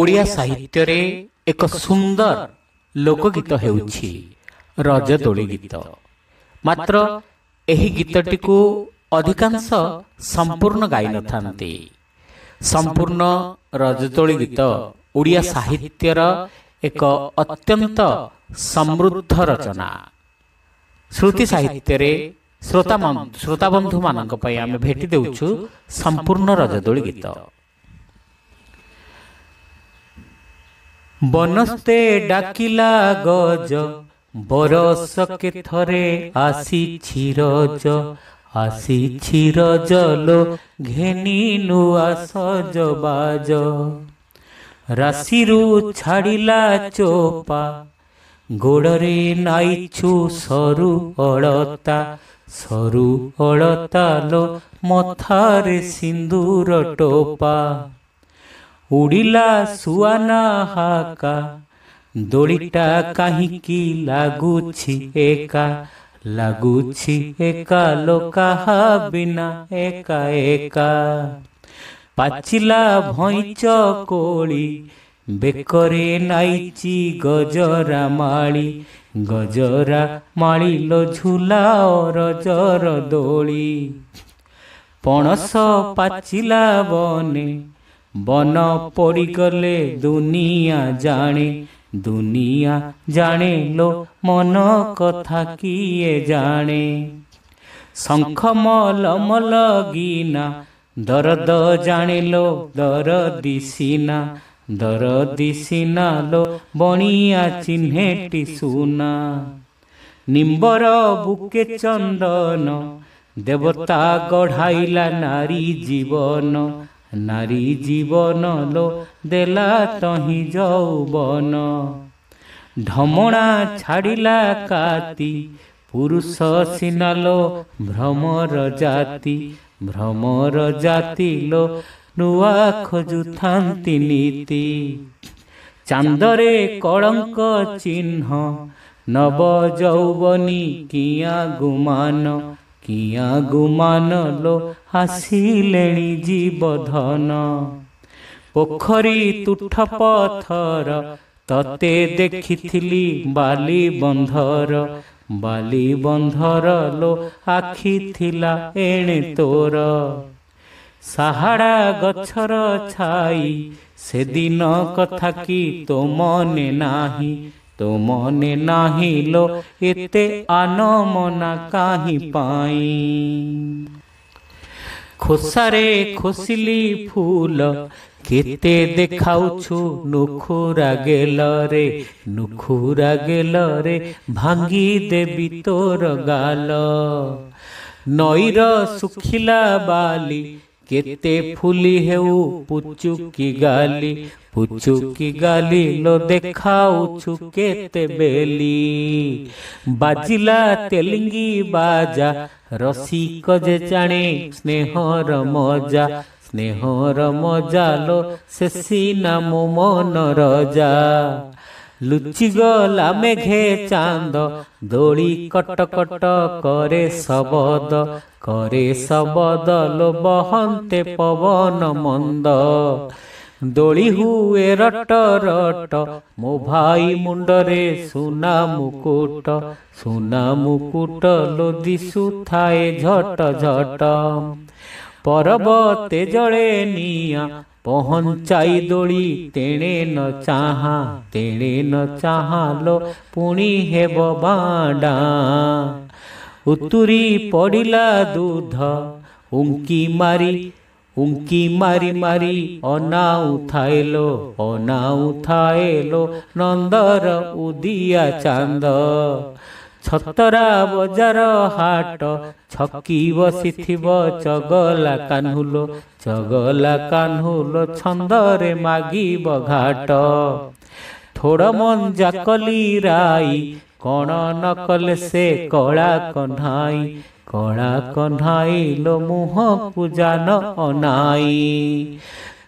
ଓଡ଼ିଆ ସାହିତ୍ୟରେ ଏକ ସୁନ୍ଦର ଲୋକଗୀତ ହେଉଛି ରଜଦୋଳି ଗୀତ ମାତ୍ର ଏହି ଗୀତଟିକୁ ଅଧିକାଂଶ ସମ୍ପୂର୍ଣ୍ଣ ଗାଇନଥାନ୍ତି ସମ୍ପୂର୍ଣ୍ଣ ରଜଦୋଳି ଗୀତ ଓଡ଼ିଆ ସାହିତ୍ୟର ଏକ ଅତ୍ୟନ୍ତ ସମୃଦ୍ଧ ରଚନା ଶ୍ରୁତି ସାହିତ୍ୟରେ ଶ୍ରୋତା ଶ୍ରୋତାବନ୍ଧୁମାନଙ୍କ ପାଇଁ ଆମେ ଭେଟି ଦେଉଛୁ ସମ୍ପୂର୍ଣ୍ଣ ରଜଦୋଳି ଗୀତ ବନସ୍ତେ ଡାକିଲା ଗଜ ବରଷ କେ ଥରେ ଆସିଛି ରଜ ଆସିଛି ରଜ ଲୋ ଘେନି ନୂଆ ସଜ ବାଜ ରାଶିରୁ ଛାଡ଼ିଲା ଚୋପା ଗୋଡ଼ରେ ନାଇଛୁ ସରୁ ଅଳତା ସରୁ ଅଳତା ଲୋ ମଥାରେ ସିନ୍ଦୁର ଟୋପା উড়িলা সুয়ানা হাকা দড়িটা কাহিকি লাগুছি একা লাগুছি একা লোকা বিনা একা একা পাচিলা ভইচ কোড়ি বেকরে নাইচি গজরা মাড়ি গজরা মাড়িল ঝুলাও রজর দোলি পণস পাচিলা বনে ବନ ପଡ଼ି ଗଲେ ଦୁନିଆ ଜାଣେ ଦୁନିଆ ଜାଣେ ଲୋ ମନ କଥା କିଏ ଜାଣେ ଶଙ୍ଖ ମଲ ମଲ ଗିନା ଦରଦ ଜାଣେ ଲୋ ଦର ଦିଶିନା ଦର ଦିଶିନା ଲୋ ବଣିଆ ଚିହ୍ନେଟି ସୁନା ନିମ୍ବର ବୁକେ ଚନ୍ଦନ ଦେବତା ଗଢ଼ାଇଲା ନାରୀ ଜୀବନ ନାରୀ ଜୀବନ ଲୋ ଦେଲା ତହିଁ ଯୌବନ ଢମଣା ଛାଡ଼ିଲା କାତି ପୁରୁଷ ସିନା ଲୋ ଭ୍ରମର ଜାତି ଭ୍ରମର ଜାତି ଲୋ ନୂଆ ଖୋଜୁଥାନ୍ତି ନୀତି ଚାନ୍ଦରେ କଳଙ୍କ ଚିହ୍ନ ନବ ଯୌବନୀ କିଆଁ ଗୁମାନ କିଆ ଗୁମାନ ଲୋ ଆସିଲେଣି ଜୀବଧନ ପୋଖରୀ ତୁଠ ପଥର ତତେ ଦେଖିଥିଲି ବାଲି ବନ୍ଧର ବାଲି ବନ୍ଧର ଲୋ ଆଖି ଥିଲା ଏଣେ ତୋର ସାହାଡ଼ା ଗଛର ଛାଇ ସେଦିନ କଥା କି ତୋ ମନେ ନାହିଁ তো মনে নাহিল এতে আনমনা কাহি পাই খোসারে খোসিলি ফুল কেতে দেখাউছু নুখুরা গেলরে নুখুরা গেলরে ভাঙ্গি দেবি তোর গাল নইর শুখিলা বালি কেতে ফুলি হেউ পুচুকি গালি পুচুকি গালি লো দেখাউছু কেতে বেলি বাজিলা তেলিঙ্গি বাজা রসিক যে জানে স্নেহর মজা স্নেহর মজা লো সে সিনা মন রজা ଲୁଚିଗଲା ମେଘେ ଚାନ୍ଦ ଦୋଳି କଟ କଟ କରେ ଶବଦ କରେ ଶବଦ ଲୋ ବହନ୍ତେ ପବନ ମନ୍ଦ ଦୋଳି ହୁଏ ରଟ ରଟ ମୋ ଭାଇ ମୁଣ୍ଡରେ ସୁନା ମୁକୁଟ ସୁନା ମୁକୁଟ ଲୋ ଦିଶୁଥାଏ ଝଟ ଝଟ ପରବତେ ଜଳେ ନିଆଁ पोहन चाई दोळी न चाहा टेणे न चाहालो पुणी हेबो बाडा उतरी पडिला दुध उंकी मारी उंकी मारी मारी अना उठायलो ओना उठायलो नंदर उदिया चान्द ଛତରା ବଜାର ହାଟ ଛକି ବସିଥିବ ଚଗଲା କାହ୍ନୁଲ ଚଗଲା କାହ୍ନୁଲ ଛନ୍ଦରେ ମାଗିବ ଘାଟ ଥୋଡ଼ ମଞ୍ଜା କଲି ରାଇ କ'ଣ ନ କଲେ ସେ କଳା କହ୍ନାଇ କଳା କହ୍ନାଇ ଲୋ ପୂଜା ଜାନ ଅନାଇ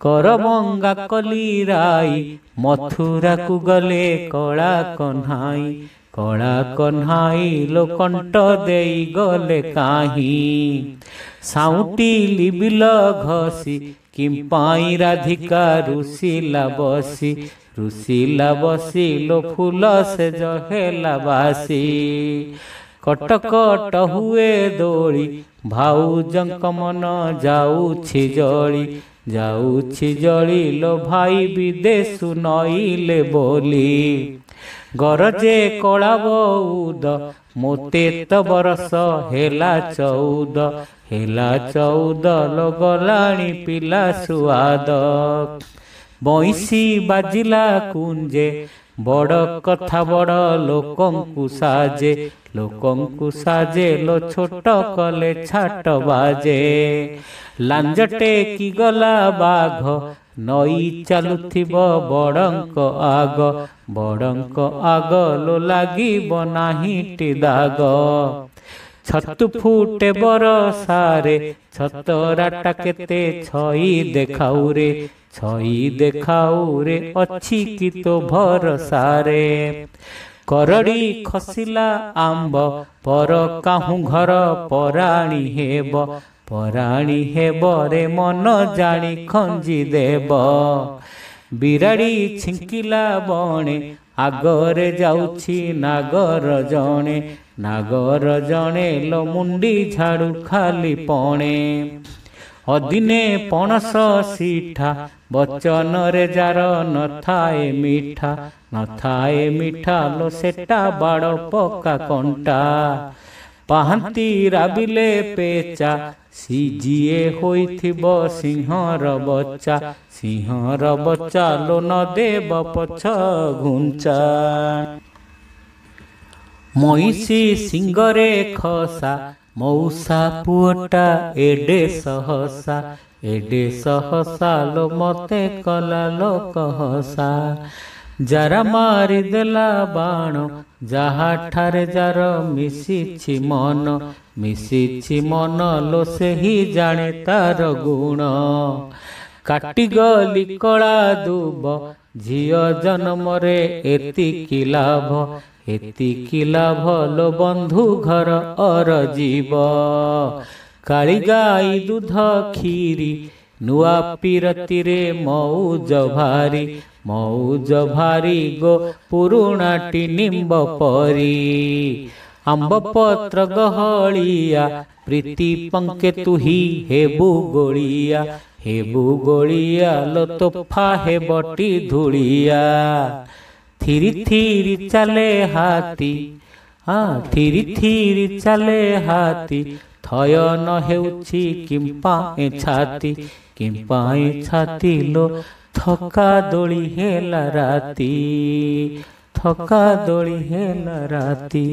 କରମଙ୍ଗା କଲି ରାଇ ମଥୁରାକୁ ଗଲେ କଳା କହ୍ନାଇ କଳା କହ୍ନାଇ ଲୋକଣ୍ଟ ଦେଇ ଗଲେ କାହିଁ ସାଉଁଟି ଲିବିଲ ଘଷି କିମ୍ପାଇ ରାଧିକା ରୁଷିଲା ବସି ରୁଷିଲା ବସି ଲୋ ଫୁଲ ସେ ଜହେଲା ବାସି କଟକ ଟହୁଏ ଦୋଳି ଭାଉଜଙ୍କ ମନ ଯାଉଛି ଜଳି ଯାଉଛି ଜଳି ଲୋ ଭାଇ ବିଦେଶୁ ନଇଲେ ବୋଲି ଗରଜେ କଳା ବଉଦ ମୋତେ ତ ବରସ ହେଲା ଚଉଦ ହେଲା ଚଉଦ ଲୋ ଗଲାଣି ପିଲା ସୁଆଦ ବଇଁଶୀ ବାଜିଲା କୁଞ୍ଜେ ବଡ଼ କଥା ବଡ଼ ଲୋକଙ୍କୁ ସାଜେ ଲୋକଙ୍କୁ ସାଜେ ଲୋ ଛୋଟ କଲେ ଛାଟ ବାଜେ ଲାଞ୍ଜଟେ କି ଗଲା ବାଘ নই চালু বড়ক আগ বড়ক আগ লো লাগিব না দাগ ছতু ফুটে বর সারে ছতরাটা কেতে ছই দেখাউরে ছই দেখাউরে অছি কি তো ভর সারে করড়ি খসিলা আম্ব পর কাহু ঘর পরাণী হেব ପରାଣି ହେବ ମନ ଜାଣି ଖଞ୍ଜି ଦେବ ବିରାଡ଼ି ଛିଙ୍କିଲା ବଣେ ଆଗରେ ଯାଉଛି ନାଗର ଜଣେ ନାଗର ଜଣେ ଲୋ ମୁଣ୍ଡି ଝାଡ଼ୁ ଖାଲି ପଣେ ଅଦିନେ ପଣସ ସିଠା ବଚନରେ ଯାର ନଥାଏ ମିଠା ନଥାଏ ମିଠା ଲୋ ସେଟା ବାଡ଼ ପକା କଣ୍ଟା ପାହାନ୍ତି ରାବିଲେ ପେଚା ସି ଯିଏ ହୋଇଥିବ ସିଂହର ବଚା ସିଂହର ବଚା ଲୋନ ଦେବ ପଛ ଘୁଞ୍ଚା ମଇଁଷି ସିଂହରେ ଖସା ମଉସା ପୁଅଟା ଏଡ଼େ ସହସା ଏଡ଼େ ସହସା ଲୋ ମୋତେ କଲା ଲୋକ ହସା যারা মারিদেলা বাণ যাহাঠারে যার মিশিছি মন মিশিছি মন লো ସେହି ଜାଣେ ତାର ଗୁଣ କାଟିଗଲି କଳା ଦୁବ ଝିଅ ଜନ୍ମରେ ଏତିକି ଲାଭ ଏତିକି ଲାଭ ଲୋ ବନ୍ଧୁ ଘର ଅର ଜୀବ କାଳିଗାଈ ଦୁଧ କ୍ଷୀରି नुआ पीरतीरे मौज भारी मौज भारी गो पुराणाटी निम्ब परी आम्ब पत्र गहळिया प्रीति पंके तुही हे बुगोळिया हे बुगोळिया लो तोफा हे बटी धुळिया थिरी थिरी चाले हाती ହଁ ଥିରି ଥିରି ଚାଲେ ହାତୀ ଥୟ ନ ହେଉଛି କିମ୍ପାଏ ଛାତି କିମ୍ପାଏ ଛାତି ଲୋ ଥକା ଦୋଳି ହେଲା ରାତି ଥକା ଦୋଳି ହେଲା ରାତି